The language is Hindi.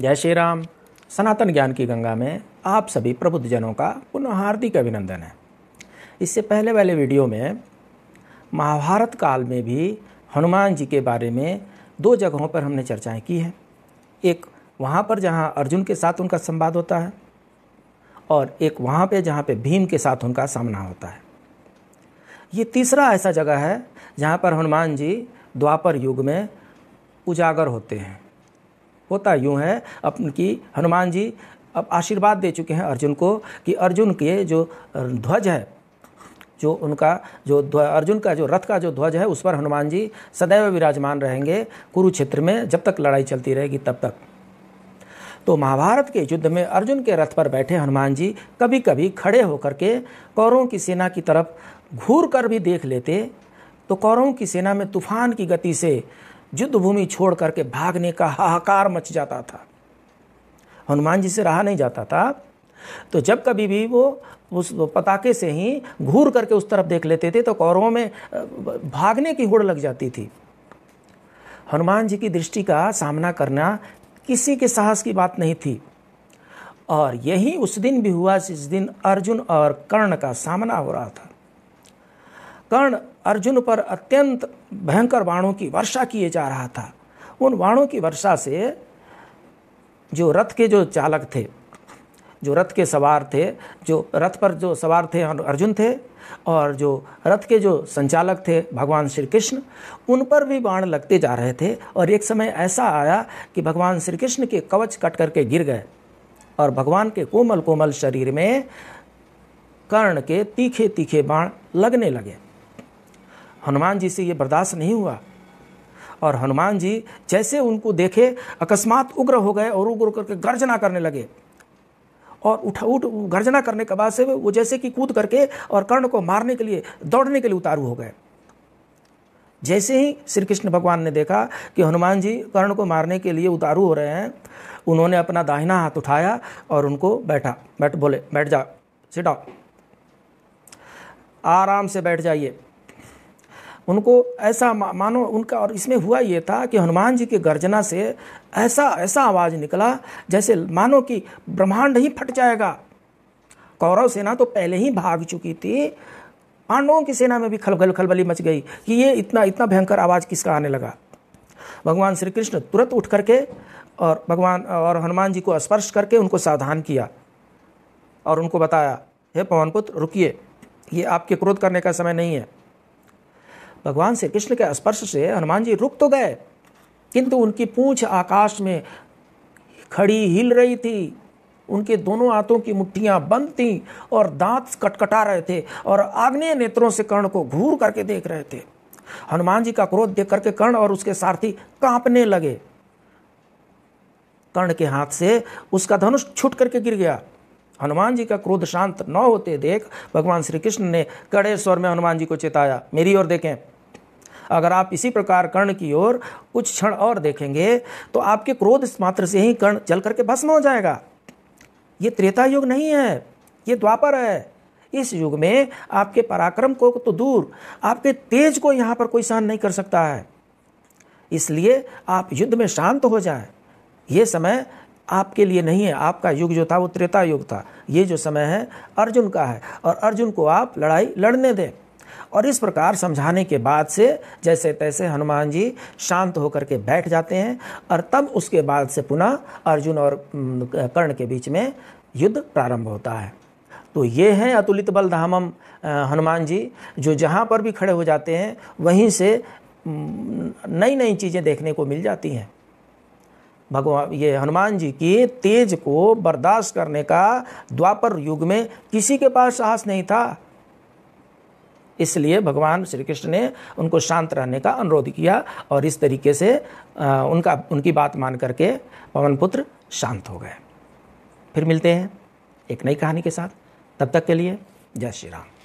जय श्री राम सनातन ज्ञान की गंगा में आप सभी प्रबुद्धजनों का पुनः हार्दिक अभिनंदन है इससे पहले वाले वीडियो में महाभारत काल में भी हनुमान जी के बारे में दो जगहों पर हमने चर्चाएं की हैं एक वहाँ पर जहाँ अर्जुन के साथ उनका संवाद होता है और एक वहाँ पे जहाँ पे भीम के साथ उनका सामना होता है ये तीसरा ऐसा जगह है जहाँ पर हनुमान जी द्वापर युग में उजागर होते हैं होता यूँ है अपन की हनुमान जी अब आशीर्वाद दे चुके हैं अर्जुन को कि अर्जुन के जो ध्वज है जो उनका जो अर्जुन का जो रथ का जो ध्वज है उस पर हनुमान जी सदैव विराजमान रहेंगे कुरुक्षेत्र में जब तक लड़ाई चलती रहेगी तब तक तो महाभारत के युद्ध में अर्जुन के रथ पर बैठे हनुमान जी कभी कभी खड़े होकर के कौरों की सेना की तरफ घूर कर भी देख लेते तो कौरों की सेना में तूफान की गति से युद्ध भूमि छोड़ करके भागने का हाहाकार मच जाता था हनुमान जी से रहा नहीं जाता था तो जब कभी भी वो उस पताके से ही घूर करके उस तरफ देख लेते थे तो कौरवों में भागने की होड़ लग जाती थी हनुमान जी की दृष्टि का सामना करना किसी के साहस की बात नहीं थी और यही उस दिन भी हुआ जिस दिन अर्जुन और कर्ण का सामना हो रहा था कर्ण अर्जुन पर अत्यंत भयंकर बाणों की वर्षा किए जा रहा था उन बाणों की वर्षा से जो रथ के जो चालक थे जो रथ के सवार थे जो रथ पर जो सवार थे अर्जुन थे और जो रथ के जो संचालक थे भगवान श्री कृष्ण उन पर भी बाण लगते जा रहे थे और एक समय ऐसा आया कि भगवान श्री कृष्ण के कवच कट करके गिर गए और भगवान के कोमल कोमल शरीर में कर्ण के तीखे तीखे बाण लगने लगे हनुमान जी से ये बर्दाश्त नहीं हुआ और हनुमान जी जैसे उनको देखे अकस्मात उग्र हो गए और उग्र करके गर्जना करने लगे और उठा उठ गर्जना करने के बाद से वो जैसे कि कूद करके और कर्ण को मारने के लिए दौड़ने के लिए उतारू हो गए जैसे ही श्री कृष्ण भगवान ने देखा कि हनुमान जी कर्ण को मारने के लिए उतारू हो रहे हैं उन्होंने अपना दाहिना हाथ उठाया और उनको बैठा बैठ बोले बैठ जा सिटाओ आराम से बैठ जाइए उनको ऐसा मानो उनका और इसमें हुआ ये था कि हनुमान जी की गर्जना से ऐसा ऐसा आवाज़ निकला जैसे मानो कि ब्रह्मांड ही फट जाएगा कौरव सेना तो पहले ही भाग चुकी थी पांडवों की सेना में भी खलबल खलबली मच गई कि ये इतना इतना भयंकर आवाज़ किसका आने लगा भगवान श्री कृष्ण तुरंत उठ करके और भगवान और हनुमान जी को स्पर्श करके उनको सावधान किया और उनको बताया हे पवन पुत्र रुकिए ये आपके क्रोध करने का समय नहीं है भगवान श्री कृष्ण के स्पर्श से हनुमान जी रुक तो गए किंतु उनकी पूंछ आकाश में खड़ी हिल रही थी उनके दोनों हाथों की मुट्ठियाँ बंद थीं और दांत कटकटा रहे थे और आग्नेय नेत्रों से कर्ण को घूर करके देख रहे थे हनुमान जी का क्रोध देख करके कर्ण और उसके सारथी कांपने लगे कर्ण के हाथ से उसका धनुष छुट करके गिर गया हनुमान जी का क्रोध शांत न होते देख भगवान श्री कृष्ण ने कड़े स्वर में हनुमान जी को चेताया मेरी ओर देखें अगर आप इसी प्रकार कर्ण की ओर कुछ क्षण और देखेंगे तो आपके क्रोध मात्र से ही कर्ण जल करके भस्म हो जाएगा ये त्रेता युग नहीं है ये द्वापर है इस युग में आपके पराक्रम को तो दूर आपके तेज को यहां पर कोई सहन नहीं कर सकता है इसलिए आप युद्ध में शांत हो जाए ये समय आपके लिए नहीं है आपका युग जो था वो त्रेता युग था ये जो समय है अर्जुन का है और अर्जुन को आप लड़ाई लड़ने दें और इस प्रकार समझाने के बाद से जैसे तैसे हनुमान जी शांत होकर के बैठ जाते हैं और तब उसके बाद से पुनः अर्जुन और कर्ण के बीच में युद्ध प्रारंभ होता है तो ये हैं अतुलित बल धामम हनुमान जी जो जहाँ पर भी खड़े हो जाते हैं वहीं से नई नई चीज़ें देखने को मिल जाती हैं भगवान ये हनुमान जी की तेज को बर्दाश्त करने का द्वापर युग में किसी के पास साहस नहीं था इसलिए भगवान श्री कृष्ण ने उनको शांत रहने का अनुरोध किया और इस तरीके से उनका उनकी बात मान करके पवन पुत्र शांत हो गए फिर मिलते हैं एक नई कहानी के साथ तब तक के लिए जय श्री राम